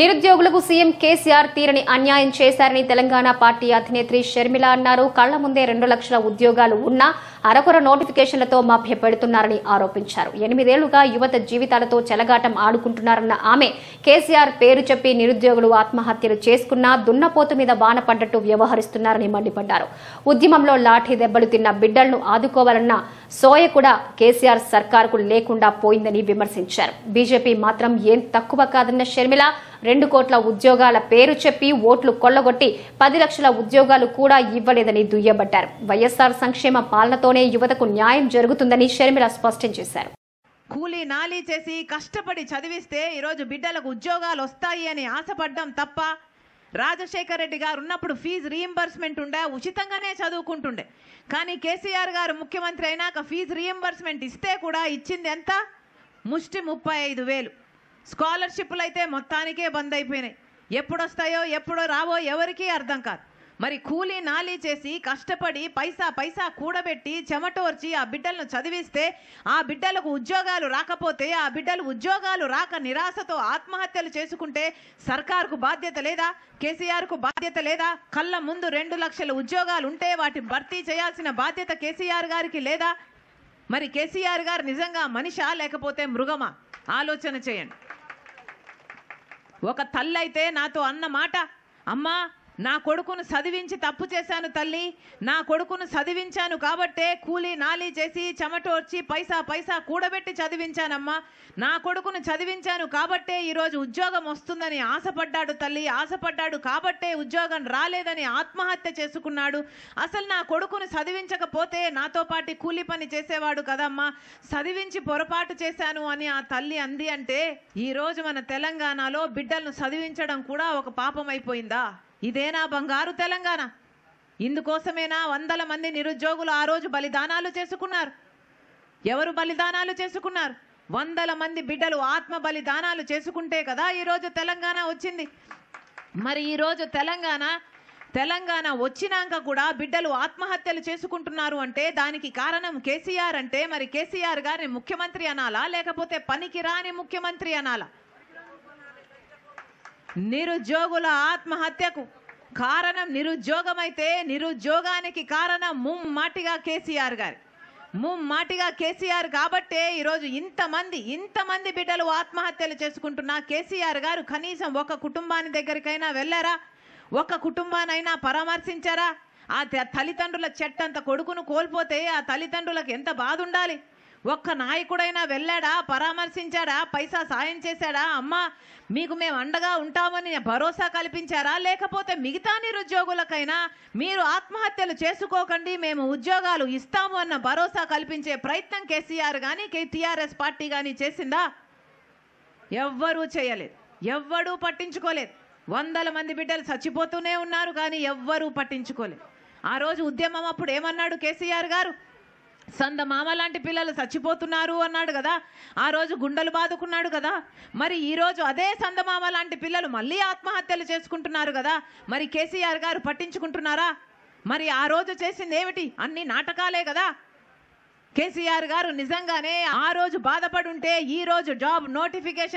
నిరుద్యోగులకు సీఎం కేసీఆర్ తీరని అన్యాయం చేశారని తెలంగాణ పార్టీ అధినేత్రి షర్మిల అన్నారు కళ్ల ముందే రెండు లక్షల ఉద్యోగాలు ఉన్నా అరకొర నోటిఫికేషన్లతో మభ్యపెడుతున్నారని ఆరోపించారు ఎనిమిదేళ్లుగా యువత జీవితాలతో చెలగాటం ఆడుకుంటున్నారన్న ఆమె కేసీఆర్ పేరు చెప్పి నిరుద్యోగులు ఆత్మహత్యలు చేసుకున్నా దున్నపోతు మీద బాన పడ్డట్టు వ్యవహరిస్తున్నారని మండిపడ్డారు ఉద్యమంలో లాఠీ దెబ్బలు తిన్న బిడ్డలను ఆదుకోవాలన్నా సోయ కూడా కేసీఆర్ సర్కార్కు లేకుండా పోయిందని విమర్శించారు బీజేపీ మాత్రం ఏం తక్కువ కాదన్న షర్మిల రెండు కోట్ల ఉద్యోగాల పేరు చెప్పి ఓట్లు కొల్లగొట్టి పది లక్షల ఉద్యోగాలు కూడా ఇవ్వలేదని దుయ్యబట్టారు వైఎస్ఆర్ సంక్షేమ పాలనతోనే యువతకు న్యాయం జరుగుతుందని షర్మిల స్పష్టం చేశారు కూలీ నాలీ చేసి కష్టపడి చదివిస్తే ఈరోజు బిడ్డలకు ఉద్యోగాలు వస్తాయి అని ఆశపడ్డం తప్ప రాజశేఖర రెడ్డి గారు ఉన్నప్పుడు ఫీజు రీఎంబర్స్మెంట్ ఉండే ఉచితంగానే చదువుకుంటుండే కానీ కేసీఆర్ గారు ముఖ్యమంత్రి అయినాక ఫీజు రీఎంబర్స్మెంట్ ఇస్తే కూడా ఇచ్చింది ఎంత ముష్టి ముప్పై ఐదు వేలు స్కాలర్షిప్లు అయితే మొత్తానికే బంద్ అయిపోయినాయి ఎప్పుడొస్తాయో ఎప్పుడో రావో ఎవరికీ అర్థం కాదు మరి కూలీ నాలీ చేసి కష్టపడి పైసా పైసా కూడబెట్టి చెమటోర్చి ఆ బిడ్డలను చదివిస్తే ఆ బిడ్డలకు ఉద్యోగాలు రాకపోతే ఆ బిడ్డలు ఉద్యోగాలు రాక నిరాశతో ఆత్మహత్యలు చేసుకుంటే సర్కార్కు బాధ్యత లేదా కేసీఆర్కు బాధ్యత లేదా కళ్ళ ముందు రెండు లక్షల ఉద్యోగాలు ఉంటే వాటి భర్తీ చేయాల్సిన బాధ్యత కేసీఆర్ గారికి లేదా మరి కేసీఆర్ గారు నిజంగా మనిషా లేకపోతే మృగమా ఆలోచన చేయండి ఒక తల్లైతే నాతో అన్న మాట అమ్మా నా కొడుకును చదివించి తప్పు చేశాను తల్లి నా కొడుకును చదివించాను కాబట్టే కూలి నాలి చేసి చెమటోర్చి పైసా పైసా కూడబెట్టి చదివించానమ్మా నా కొడుకును చదివించాను కాబట్టే ఈరోజు ఉద్యోగం వస్తుందని ఆశపడ్డాడు తల్లి ఆశపడ్డాడు కాబట్టే ఉద్యోగం రాలేదని ఆత్మహత్య చేసుకున్నాడు అసలు నా కొడుకును చదివించకపోతే నాతో పాటు కూలి పని చేసేవాడు కదమ్మా చదివించి పొరపాటు చేశాను అని ఆ తల్లి అంది అంటే ఈరోజు మన తెలంగాణలో బిడ్డలను చదివించడం కూడా ఒక పాపం అయిపోయిందా ఇదేనా బంగారు తెలంగాణ ఇందుకోసమేనా వందల మంది నిరుద్యోగులు ఆ రోజు బలిదానాలు చేసుకున్నారు ఎవరు బలిదానాలు చేసుకున్నారు వందల మంది బిడ్డలు ఆత్మ బలిదానాలు చేసుకుంటే కదా ఈరోజు తెలంగాణ వచ్చింది మరి ఈరోజు తెలంగాణ తెలంగాణ వచ్చినాక కూడా బిడ్డలు ఆత్మహత్యలు చేసుకుంటున్నారు అంటే దానికి కారణం కేసీఆర్ అంటే మరి కేసీఆర్ గారిని ముఖ్యమంత్రి అనాలా లేకపోతే పనికిరాని ముఖ్యమంత్రి అనాలా నిరుద్యోగుల ఆత్మహత్యకు కారణం నిరుద్యోగమైతే నిరుద్యోగానికి కారణం ముమ్మాటిగా కేసీఆర్ గారు ముమ్మాటిగా కేసీఆర్ కాబట్టే ఈరోజు ఇంతమంది ఇంతమంది బిడ్డలు ఆత్మహత్యలు చేసుకుంటున్న కేసీఆర్ గారు కనీసం ఒక కుటుంబాన్ని దగ్గరికైనా వెళ్ళారా ఒక కుటుంబానైనా పరామర్శించారా ఆ తల్లిదండ్రుల చెట్టంత కొడుకును కోల్పోతే ఆ తల్లిదండ్రులకు ఎంత బాధ ఉండాలి ఒక్క నాయకుడైనా వెళ్ళాడా పరామర్శించాడా పైసా సాయం చేశాడా అమ్మ మీకు మేము అండగా ఉంటామని భరోసా కల్పించారా లేకపోతే మిగతా నిరుద్యోగులకైనా మీరు ఆత్మహత్యలు చేసుకోకండి మేము ఉద్యోగాలు ఇస్తాము అన్న భరోసా కల్పించే ప్రయత్నం కేసీఆర్ కానీ టీఆర్ఎస్ పార్టీ కానీ చేసిందా ఎవ్వరూ చేయలేదు ఎవ్వడూ పట్టించుకోలేదు వందల మంది బిడ్డలు చచ్చిపోతూనే ఉన్నారు కానీ ఎవ్వరూ పట్టించుకోలేదు ఆ రోజు ఉద్యమం అప్పుడు ఏమన్నాడు కేసీఆర్ గారు సంద మామ లాంటి పిల్లలు చచ్చిపోతున్నారు అన్నాడు కదా ఆ రోజు గుండెలు బాదుకున్నాడు కదా మరి ఈరోజు అదే సందమామ లాంటి పిల్లలు మళ్ళీ ఆత్మహత్యలు చేసుకుంటున్నారు కదా మరి కేసీఆర్ గారు పట్టించుకుంటున్నారా మరి ఆ రోజు చేసింది ఏమిటి అన్ని నాటకాలే కదా కేసీఆర్ గారు నిజంగానే ఆ రోజు బాధపడుంటే ఈ రోజు జాబ్ నోటిఫికేషన్